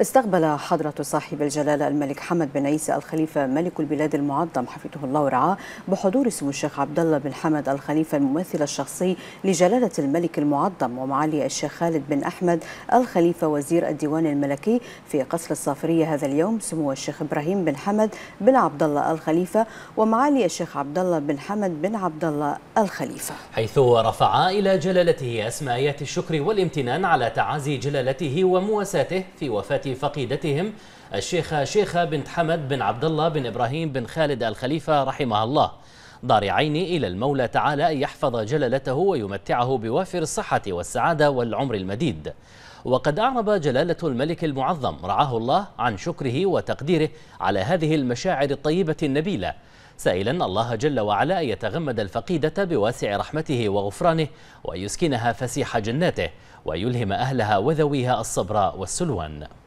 استقبل حضرة صاحب الجلالة الملك حمد بن عيسى الخليفة ملك البلاد المعظم حفظه الله ورعاه بحضور سمو الشيخ عبد الله بن حمد الخليفة الممثل الشخصي لجلالة الملك المعظم ومعالي الشيخ خالد بن أحمد الخليفة وزير الديوان الملكي في قصر الصافرية هذا اليوم سمو الشيخ إبراهيم بن حمد بن عبد الله الخليفة ومعالي الشيخ عبد الله بن حمد بن عبد الله الخليفة حيث رفع إلى جلالته أسماءات الشكر والامتنان على تعازي جلالته ومواساته في وفاة فقيدتهم الشيخة شيخة بنت حمد بن عبد الله بن إبراهيم بن خالد الخليفة رحمها الله دار عيني إلى المولى تعالى أن يحفظ جلالته ويمتعه بوافر الصحة والسعادة والعمر المديد وقد أعرب جلالة الملك المعظم رعاه الله عن شكره وتقديره على هذه المشاعر الطيبة النبيلة سائلا الله جل وعلا أن يتغمد الفقيدة بواسع رحمته وغفرانه ويسكنها فسيح جناته ويلهم أهلها وذويها الصبر والسلوان